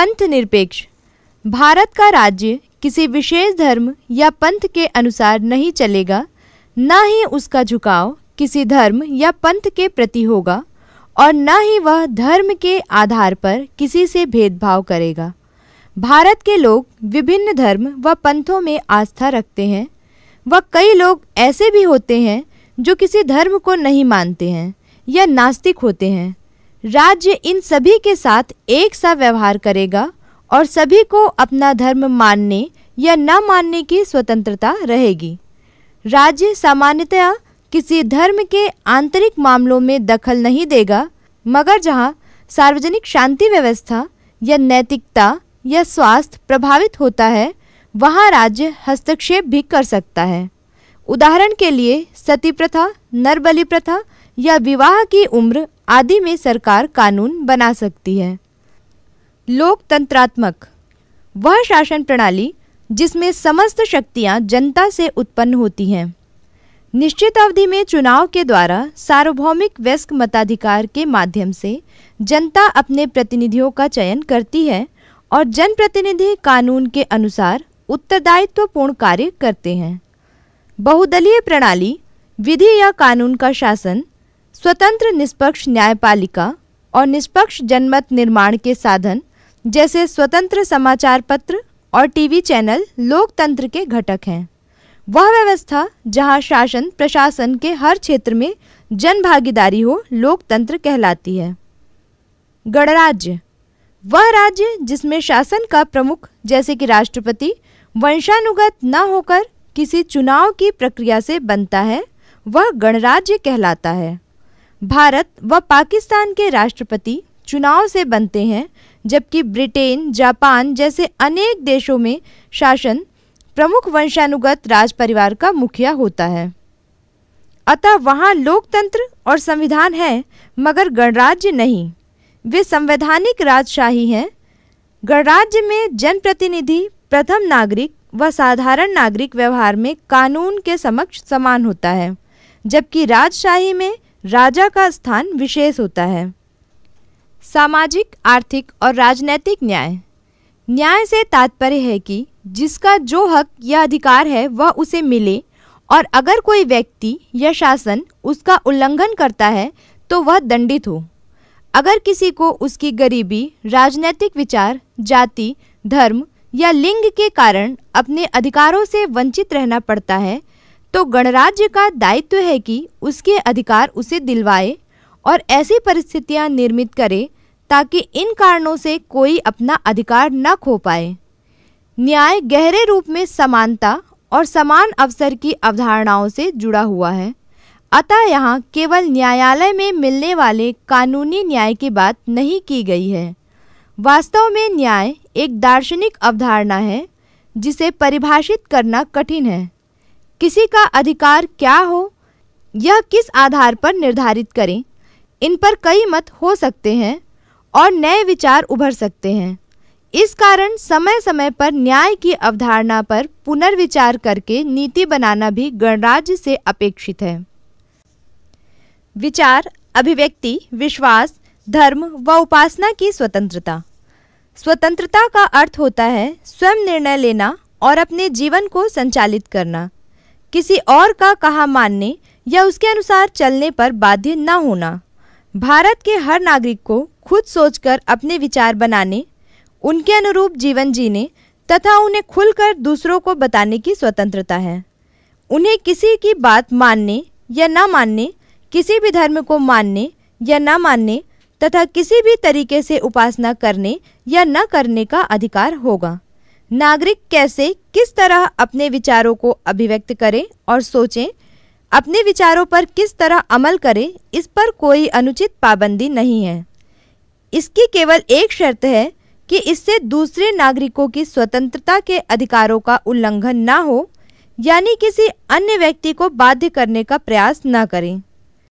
पंथ निरपेक्ष भारत का राज्य किसी विशेष धर्म या पंथ के अनुसार नहीं चलेगा न ही उसका झुकाव किसी धर्म या पंथ के प्रति होगा और न ही वह धर्म के आधार पर किसी से भेदभाव करेगा भारत के लोग विभिन्न धर्म व पंथों में आस्था रखते हैं व कई लोग ऐसे भी होते हैं जो किसी धर्म को नहीं मानते हैं या नास्तिक होते हैं राज्य इन सभी के साथ एक सा व्यवहार करेगा और सभी को अपना धर्म मानने या न मानने की स्वतंत्रता रहेगी राज्य सामान्यतया किसी धर्म के आंतरिक मामलों में दखल नहीं देगा मगर जहाँ सार्वजनिक शांति व्यवस्था या नैतिकता या स्वास्थ्य प्रभावित होता है वहाँ राज्य हस्तक्षेप भी कर सकता है उदाहरण के लिए सती प्रथा नरबलि प्रथा या विवाह की उम्र आदि में सरकार कानून बना सकती है लोकतंत्रात्मक वह शासन प्रणाली जिसमें समस्त शक्तियां जनता से उत्पन्न होती हैं निश्चित अवधि में चुनाव के द्वारा सार्वभौमिक व्यस्क मताधिकार के माध्यम से जनता अपने प्रतिनिधियों का चयन करती है और जनप्रतिनिधि कानून के अनुसार उत्तरदायित्वपूर्ण कार्य करते हैं बहुदलीय प्रणाली विधि या कानून का शासन स्वतंत्र निष्पक्ष न्यायपालिका और निष्पक्ष जनमत निर्माण के साधन जैसे स्वतंत्र समाचार पत्र और टीवी चैनल लोकतंत्र के घटक हैं वह व्यवस्था जहां शासन प्रशासन के हर क्षेत्र में जन भागीदारी हो लोकतंत्र कहलाती है गणराज्य वह राज्य जिसमें शासन का प्रमुख जैसे कि राष्ट्रपति वंशानुगत न होकर किसी चुनाव की प्रक्रिया से बनता है वह गणराज्य कहलाता है भारत व पाकिस्तान के राष्ट्रपति चुनाव से बनते हैं जबकि ब्रिटेन जापान जैसे अनेक देशों में शासन प्रमुख वंशानुगत राज परिवार का मुखिया होता है अतः वहाँ लोकतंत्र और संविधान है मगर गणराज्य नहीं वे संवैधानिक राजशाही हैं गणराज्य में जनप्रतिनिधि प्रथम नागरिक व साधारण नागरिक व्यवहार में कानून के समक्ष समान होता है जबकि राजशाही में राजा का स्थान विशेष होता है सामाजिक आर्थिक और राजनैतिक न्याय न्याय से तात्पर्य है कि जिसका जो हक या अधिकार है वह उसे मिले और अगर कोई व्यक्ति या शासन उसका उल्लंघन करता है तो वह दंडित हो अगर किसी को उसकी गरीबी राजनैतिक विचार जाति धर्म या लिंग के कारण अपने अधिकारों से वंचित रहना पड़ता है तो गणराज्य का दायित्व है कि उसके अधिकार उसे दिलवाए और ऐसी परिस्थितियां निर्मित करे ताकि इन कारणों से कोई अपना अधिकार न खो पाए न्याय गहरे रूप में समानता और समान अवसर की अवधारणाओं से जुड़ा हुआ है अतः यहाँ केवल न्यायालय में मिलने वाले कानूनी न्याय की बात नहीं की गई है वास्तव में न्याय एक दार्शनिक अवधारणा है जिसे परिभाषित करना कठिन है किसी का अधिकार क्या हो यह किस आधार पर निर्धारित करें इन पर कई मत हो सकते हैं और नए विचार उभर सकते हैं इस कारण समय समय पर न्याय की अवधारणा पर पुनर्विचार करके नीति बनाना भी गणराज्य से अपेक्षित है विचार अभिव्यक्ति विश्वास धर्म व उपासना की स्वतंत्रता स्वतंत्रता का अर्थ होता है स्वयं निर्णय लेना और अपने जीवन को संचालित करना किसी और का कहा मानने या उसके अनुसार चलने पर बाध्य न होना भारत के हर नागरिक को खुद सोचकर अपने विचार बनाने उनके अनुरूप जीवन जीने तथा उन्हें खुलकर दूसरों को बताने की स्वतंत्रता है उन्हें किसी की बात मानने या न मानने किसी भी धर्म को मानने या न मानने तथा किसी भी तरीके से उपासना करने या न करने का अधिकार होगा नागरिक कैसे किस तरह अपने विचारों को अभिव्यक्त करें और सोचें अपने विचारों पर किस तरह अमल करें इस पर कोई अनुचित पाबंदी नहीं है इसकी केवल एक शर्त है कि इससे दूसरे नागरिकों की स्वतंत्रता के अधिकारों का उल्लंघन न हो यानी किसी अन्य व्यक्ति को बाध्य करने का प्रयास न करें